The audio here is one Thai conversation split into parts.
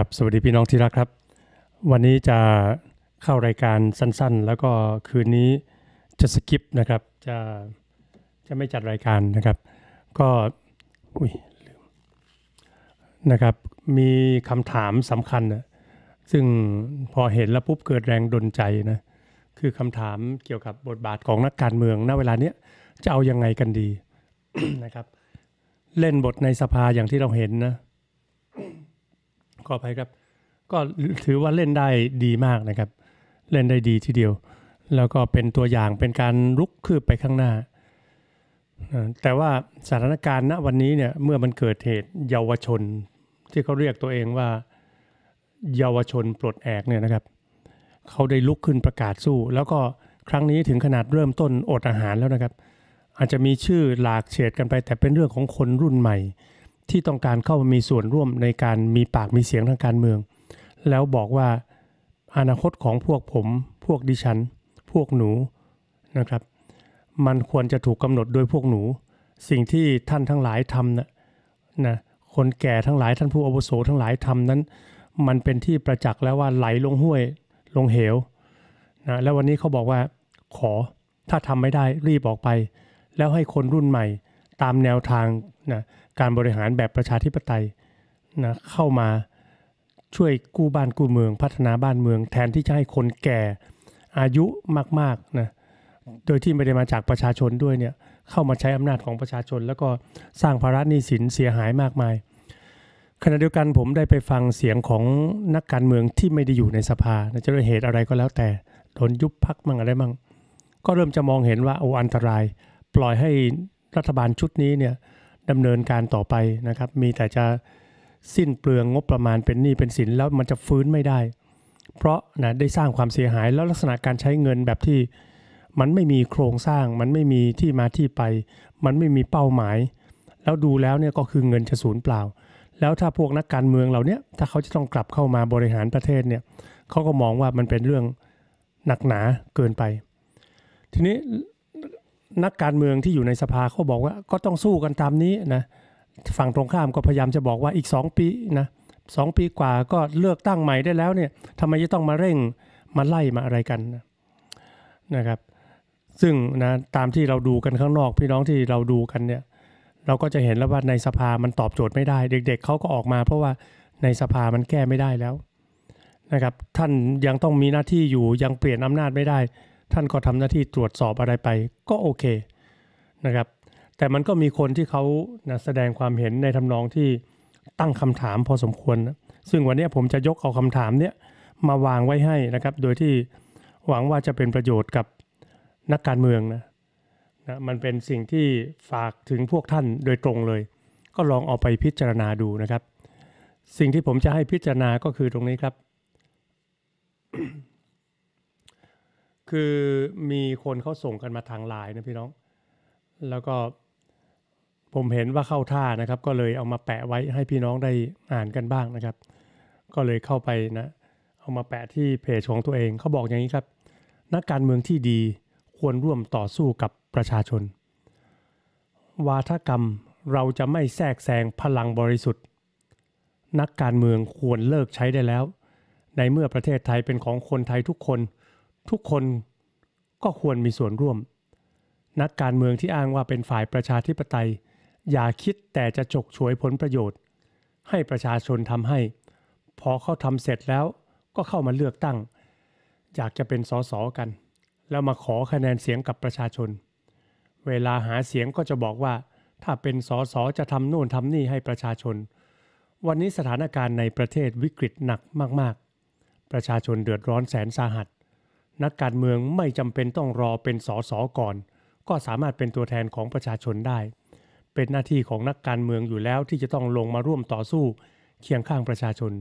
ครับสวัสดีพี่น้องที่รักครับ วันนี้จะเข้ารายการสั้นๆ แล้วก็คืนนี้จะสกิปนะครับ จะจะไม่จัดรายการนะครับ ก็อุ้ยลืมนะครับ มีคำถามสำคัญนะซึ่งพอเห็นแล้วปุ๊บเกิดแรงดลใจนะ คือคำถามเกี่ยวกับบทบาทของนักการเมืองณเวลาเนี้ยจะเอายังไงกันดีนะครับ เล่นบทในสภาอย่างที่เราเห็นนะขออภัยครับก็ถือว่าเล่นได้ดีมากนะครับ เล่นได้ดีทีเดียว แล้วก็เป็นตัวอย่างเป็นการลุกคืบไปข้างหน้าแต่ว่าสถานการณ์ณวันนี้เนี่ยเมื่อมันเกิดเหตุเยาวชน ที่เขาเรียกตัวเองว่าเยาวชนปลดแอกเนี่ยนะครับ เขาได้ลุกขึ้นประกาศสู้ แล้วก็ครั้งนี้ถึงขนาดเริ่มต้นอดอาหารแล้วนะครับ อาจจะมีชื่อหลาก เฉดกันไป แต่เป็นเรื่องของคนรุ่นใหม่ที่ต้องการเข้ามามีส่วนร่วมในการมีปากมีเสียงทางการเมือง แล้วบอกว่าอนาคตของพวกผม พวกดิฉัน พวกหนูนะครับ มันควรจะถูกกำหนดโดยพวกหนู สิ่งที่ท่านทั้งหลายทำนะนะคนแก่ทั้งหลายท่านผู้อาวุโสทั้งหลายทำนั้น มันเป็นที่ประจักษ์แล้วว่าไหลลงห้วยลงเหว นะ แล้ววันนี้เขาบอกว่าขอถ้าทำไม่ได้รีบออกไป แล้วให้คนรุ่นใหม่ตามแนวทางนะการบริหารแบบประชาธิปไตยนะเข้ามาช่วยกู้บ้านกู้เมือง พัฒนาบ้านเมือง แทนที่จะให้คนแก่อายุมากๆนะโดยที่ไม่ได้มาจากประชาชนด้วยเนี่ยเข้ามาใช้อำนาจของประชาชน แล้วก็สร้างภาระหนี้สินเสียหายมากมาย ขณะเดียวกันผมได้ไปฟังเสียงของนักการเมืองที่ไม่ได้อยู่ในสภาจะด้วยเหตุอะไรก็แล้วแต่โดนยุบพักมั่งอะไรมั่งก็เริ่มจะมองเห็นว่าโอ้อันตราย ปล่อยให้รัฐบาลชุดนี้เนี่ยดำเนินการต่อไปนะครับมีแต่จะสิ้นเปลืองงบประมาณเป็นหนี้เป็นสินแล้วมันจะฟื้นไม่ได้ เพราะนะได้สร้างความเสียหายแล้วลักษณะการใช้เงินแบบที่มันไม่มีโครงสร้างมันไม่มีที่มาที่ไป มันไม่มีเป้าหมาย แล้วดูแล้วเนี่ยก็คือเงินจะสูญเปล่า แล้วถ้าพวกนักการเมืองเหล่านี้ถ้าเขาจะต้องกลับเข้ามาบริหารประเทศเนี่ยเขาก็มองว่ามันเป็นเรื่องหนักหนาเกินไป ทีนี้นักการเมืองที่อยู่ในสภาเขาบอกว่าก็ต้องสู้กันตามนี้นะ ฝั่งตรงข้ามก็พยายามจะบอกว่าอีก 2 ปีนะสปีกว่าก็เลือกตั้งใหม่ได้แล้วเนี่ยทำไมจะต้องมาเร่งมาไล่มาอะไรกันนะครับซึ่งนะตามที่เราดูกันข้างนอกพี่น้องที่เราดูกันเนี่ยเราก็จะเห็นแล้วว่าในสภามันตอบโจทย์ไม่ได้เด็กๆเเขาก็ออกมา เพราะว่าในสภามันแก้ไม่ได้แล้วนะครับท่านยังต้องมีหน้าที่อยู่ยังเปลี่ยนอำนาจไม่ได้ท่านก็ทำหน้าที่ตรวจสอบอะไรไปก็โอเค นะครับ แต่มันก็มีคนที่เขานะแสดงความเห็นในทำนองที่ตั้งคำถามพอสมควร ซึ่งวันนี้ผมจะยกเอาคำถามเนี้ยมาวางไว้ให้นะครับ โดยที่หวังว่าจะเป็นประโยชน์กับนักการเมืองนะนะมันเป็นสิ่งที่ฝากถึงพวกท่านโดยตรงเลย ก็ลองเอาไปพิจารณาดูนะครับ สิ่งที่ผมจะให้พิจารณาก็คือตรงนี้ครับคือมีคนเขาส่งกันมาทางไลน์นะพี่น้อง แล้วก็ผมเห็นว่าเข้าท่านะครับก็เลยเอามาแปะไว้ให้พี่น้องได้อ่านกันบ้างนะครับ ก็เลยเข้าไปนะ เอามาแปะที่เพจของตัวเองเขาบอกอย่างนี้ครับ นักการเมืองที่ดีควรร่วมต่อสู้กับประชาชน วาทกรรมเราจะไม่แทรกแซงพลังบริสุทธิ์ นักการเมืองควรเลิกใช้ได้แล้ว ในเมื่อประเทศไทยเป็นของคนไทยทุกคนทุกคนก็ควรมีส่วนร่วม นักการเมืองที่อ้างว่าเป็นฝ่ายประชาธิปไตย อย่าคิดแต่จะฉกฉวยผลประโยชน์ ให้ประชาชนทำให้ พอเขาทำเสร็จแล้วก็เข้ามาเลือกตั้ง อยากจะเป็นสสกัน แล้วมาขอคะแนนเสียงกับประชาชน เวลาหาเสียงก็จะบอกว่า ถ้าเป็นสสจะทำโน่นทำนี่ให้ประชาชน วันนี้สถานการณ์ในประเทศวิกฤตหนักมาก ๆ ประชาชนเดือดร้อนแสนสาหัสนักการเมืองไม่จำเป็นต้องรอเป็นสสก่อน ก็สามารถเป็นตัวแทนของประชาชนได้ เป็นหน้าที่ของนักการเมืองอยู่แล้วที่จะต้องลงมาร่วมต่อสู้เคียงข้างประชาชน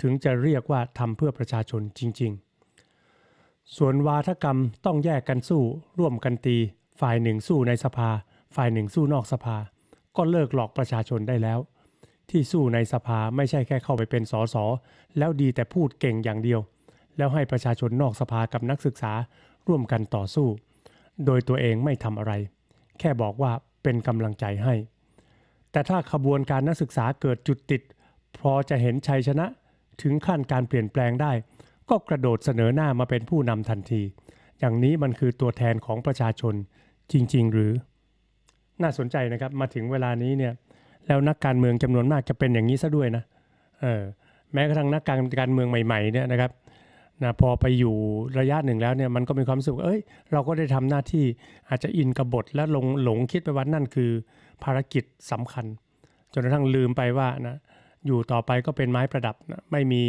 ถึงจะเรียกว่าทำเพื่อประชาชนจริงๆ ส่วนวาทกรรมต้องแยกกันสู้ ร่วมกันตี ฝ่ายหนึ่งสู้ในสภา ฝ่ายหนึ่งสู้นอกสภา ก็เลิกหลอกประชาชนได้แล้ว ที่สู้ในสภาไม่ใช่แค่เข้าไปเป็นสสแล้วดีแต่พูดเก่งอย่างเดียวแล้วให้ประชาชนนอกสภากับนักศึกษาร่วมกันต่อสู้ โดยตัวเองไม่ทำอะไร แค่บอกว่าเป็นกำลังใจให้ แต่ถ้าขบวนการนักศึกษาเกิดจุดติด พอจะเห็นชัยชนะถึงขั้นการเปลี่ยนแปลงได้ ก็กระโดดเสนอหน้ามาเป็นผู้นำทันที อย่างนี้มันคือตัวแทนของประชาชนจริงๆ หรือ น่าสนใจนะครับ มาถึงเวลานี้เนี่ย แล้วนักการเมืองจำนวนมากจะเป็นอย่างนี้ซะด้วยนะเออแม้กระทั่งนักการการเมืองใหม่ๆ เนี่ยนะครับนะพอไปอยู่ระยะหนึ่งแล้วเนี่ยมันก็มีความสุขเอ้ยเราก็ได้ทำหน้าที่อาจจะอินกับบทและหลงหลงคิดไปว่านั่นคือภารกิจสำคัญ จนกระทั่งลืมไปว่านะอยู่ต่อไปก็เป็นไม้ประดับนะไม่มี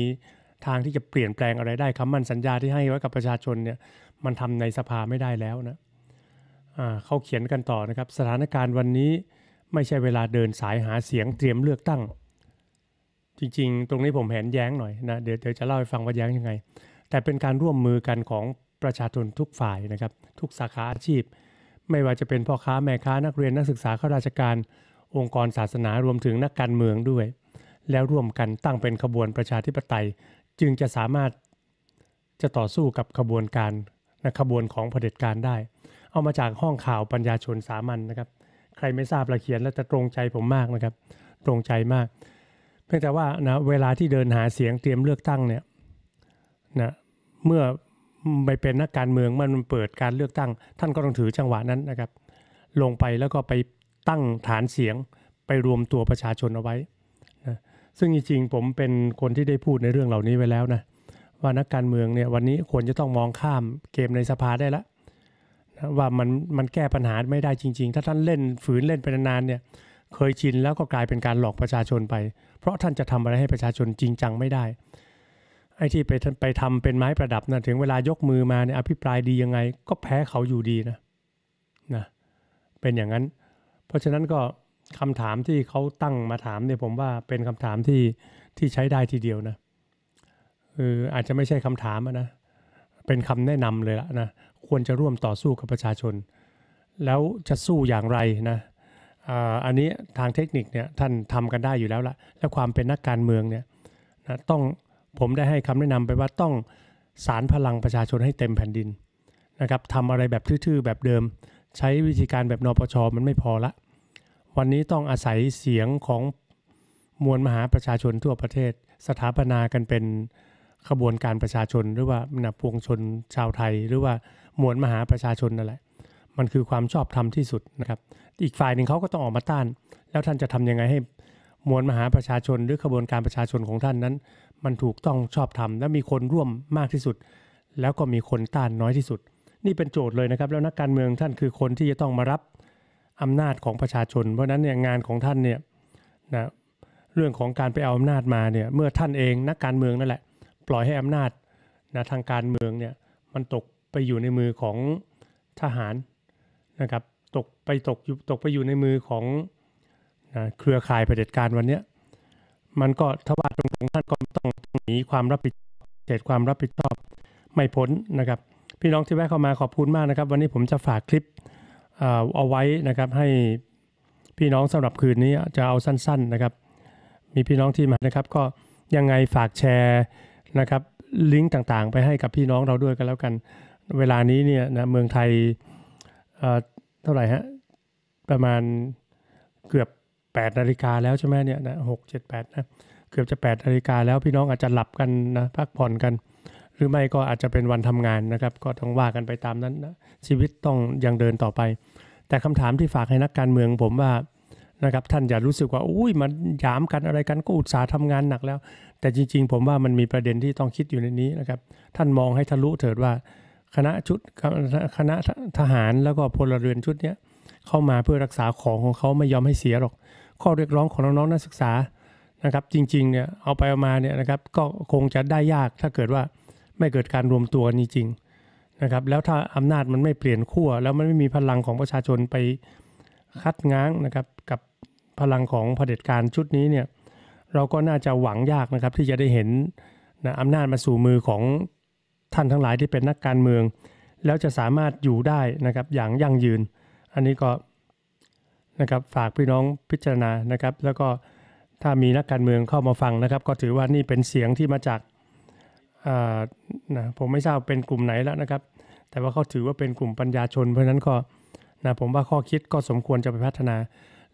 ทางที่จะเปลี่ยนแปลงอะไรได้คำมั่นสัญญาที่ให้ไว้กับประชาชนเนี่ยมันทำในสภาไม่ได้แล้วนะเขาเขียนกันต่อนะครับสถานการณ์วันนี้ไม่ใช่เวลาเดินสายหาเสียงเตรียมเลือกตั้ง จริง ๆ ตรงนี้ผมแหนแย้งหน่อยนะเดี๋ยวจะเล่าให้ฟังว่าแย้งยังไงแต่เป็นการร่วมมือกันของประชาชนทุกฝ่ายนะครับทุกสาขาอาชีพ ไม่ว่าจะเป็นพ่อค้าแม่ค้านักเรียน นักศึกษา ข้าราชการองค์กรศาสนารวมถึงนักการเมืองด้วย แล้วร่วมกันตั้งเป็นขบวนประชาธิปไตย จึงจะสามารถจะต่อสู้กับขบวนการนะขบวนของเผด็จการได้ เอามาจากห้องข่าวปัญญาชนสามัญนนะครับใครไม่ทราบละเขียนแล้วจะตรงใจผมมากนะครับตรงใจมาก เพียงแต่ว่านะเวลาที่เดินหาเสียงเตรียมเลือกตั้งเนี่ยนะเมื่อไปเป็นนักการเมืองมันเปิดการเลือกตั้งท่านก็ต้องถือจังหวะนั้นนะครับลงไปแล้วก็ไปตั้งฐานเสียงไปรวมตัวประชาชนเอาไว้นะซึ่งจริงๆผมเป็นคนที่ได้พูดในเรื่องเหล่านี้ไว้แล้วนะว่านักการเมืองเนี่ยวันนี้ควรจะต้องมองข้ามเกมในสภาได้ละนะว่ามันมันแก้ปัญหาไม่ได้จริง ๆ ถ้าท่านเล่นฝืนเล่นไปนานๆเนี่ยเคยชินแล้วก็กลายเป็นการหลอกประชาชนไป เพราะท่านจะทำอะไรให้ประชาชนจริงจังไม่ได้ไอ้ที่ไปไปทำเป็นไม้ประดับนะถึงเวลายกมือมาเนี่ยอภิปรายดียังไง ก็แพ้เขาอยู่ดีนะนะ เป็นอย่างนั้น เพราะฉะนั้นก็คำถามที่เขาตั้งมาถามเนี่ยผมว่าเป็นคำถามที่ที่ใช้ได้ทีเดียวนะคืออาจจะไม่ใช่คำถามนะเป็นคำแนะนำเลยละนะ ควรจะร่วมต่อสู้กับประชาชน แล้วจะสู้อย่างไรนะอันนี้ทางเทคนิคเนี่ยท่านทำกันได้อยู่แล้วละและความเป็นนักการเมืองเนี่ยนะต้องผมได้ให้คำแนะนำไปว่าต้องสารพลังประชาชนให้เต็มแผ่นดินนะครับทำอะไรแบบทื่อๆ แบบเดิม ใช้วิธีการแบบนปชมันไม่พอละวันนี้ต้องอาศัยเสียงของมวลมหาประชาชนทั่วประเทศ สถาปนากันเป็นขบวนการประชาชนหรือว่านะพวงชนชาวไทย หรือว่ามวลมหาประชาชนนั่นแหละมันคือความชอบธรรมที่สุดนะครับ อีกฝ่ายหนึ่งเขาก็ต้องออกมาต้าน แล้วท่านจะทํำยังไงให้มวลมหาประชาชนหรือขบวนการประชาชนของท่านนั้น มันถูกต้องชอบธรรมและมีคนร่วมมากที่สุด แล้วก็มีคนต้านน้อยที่สุด นี่เป็นโจทย์เลยนะครับ แล้วนักการเมืองท่านคือคนที่จะต้องมารับอำนาจของประชาชน เพราะนั้นเนี่ยงานของท่านเนี่ยนะเรื่องของการไปเอาอำนาจมาเนี่ยเมื่อท่านเองนักการเมืองนั่นแหละ ปล่อยให้อำนาจนะทางการเมืองเนี่ยมันตกไปอยู่ในมือของทหารนะครับตกไปตกอยู่ตกไปอยู่ในมือของนะเครือข่ายเผด็จการวันเนี้ยมันก็ทว่าตรงๆท่านก็ต้องหนีความรับผิดเศษความรับผิดชอบไม่พ้นนะครับพี่น้องที่แวะเข้ามาขอบคุณมากนะครับ วันนี้ผมจะฝากคลิปเอาไว้นะครับให้พี่น้องสำหรับคืนนี้จะเอาสั้นๆนะครับมีพี่น้องที่มานะครับ ก็ยังไงฝากแชร์นะครับลิงก์ต่างๆ ไปให้กับพี่น้องเราด้วยกันแล้วกัน เวลานี้เนี่ยนะเมืองไทยเท่าไหร่ฮะประมาณเกือบ8นาฬิกาแล้วใช่ไหมเนี่ยนะหกเจ็ดแปดนะเกือบจะ8นาฬิกาแล้วพี่น้องอาจจะหลับกันนะพักผ่อนกัน หรือไม่ก็อาจจะเป็นวันทำงานนะครับ ก็ต้องว่ากันไปตามนั้นนะชีวิตต้องยังเดินต่อไป แต่คำถามที่ฝากให้นักการเมืองผมว่านะครับท่านอย่ารู้สึกว่าอุ้ยมันยามกันอะไรกันก็อุตสาห์ทำงานหนักแล้ว แต่จริงๆผมว่ามันมีประเด็นที่ต้องคิดอยู่ในนี้นะครับท่านมองให้ทะลุเถิดว่า คณะชุดคณะทหารแล้วก็พลเรือนชุดเนี้เข้ามาเพื่อรักษาของของเขาไม่ยอมให้เสียหรอกข้อเรียกร้องของน้องนักศึกษานะครับ จริง ๆเนี่ยเอาไปเอามาเนี่ยนะครับก็คงจะได้ยากถ้าเกิดว่าไม่เกิดการรวมตัวนจริงๆนะครับแล้วถ้าอำนาจมันไม่เปลี่ยนขั้วแล้วมันไม่มีพลังของประชาชนไปคัดง้างนะครับกับพลังของเผด็จการชุดนี้เนี่ยเราก็น่าจะหวังยากนะครับที่จะได้เห็นนะอำนาจมาสู่มือของท่านทั้งหลายที่เป็นนักการเมือง แล้วจะสามารถอยู่ได้นะครับอย่างยั่งยืน อันนี้ก็นะครับฝากพี่น้องพิจารณานะครับแล้วก็ถ้ามีนักการเมืองเข้ามาฟังนะครับ ก็ถือว่านี่เป็นเสียงที่มาจากนะผมไม่ทราบเป็นกลุ่มไหนแล้วนะครับแต่ว่าเขาถือว่าเป็นกลุ่มปัญญาชน เพราะนั้นก็นะผมว่าข้อคิดก็สมควรจะไปพัฒนา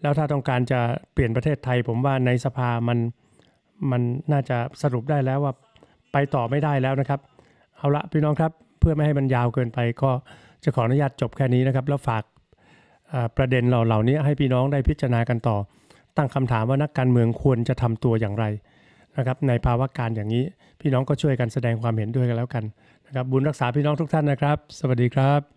แล้วถ้าต้องการจะเปลี่ยนประเทศไทย ผมว่าในสภามันมัน น่าจะสรุปได้แล้วว่าไปต่อไม่ได้แล้วนะครับ เอาละพี่น้องครับเพื่อไม่ให้มันยาวเกินไปก็จะขออนุญาตจบแค่นี้นะครับแล้วฝากประเด็นเหล่านี้ให้พี่น้องได้พิจารณากันต่อ ตั้งคำถามว่านักการเมืองควรจะทำตัวอย่างไรนะครับ ในภาวะการอย่างนี้ พี่น้องก็ช่วยกันแสดงความเห็นด้วยกันแล้วกัน นะครับ บุญรักษาพี่น้องทุกท่านนะครับ สวัสดีครับ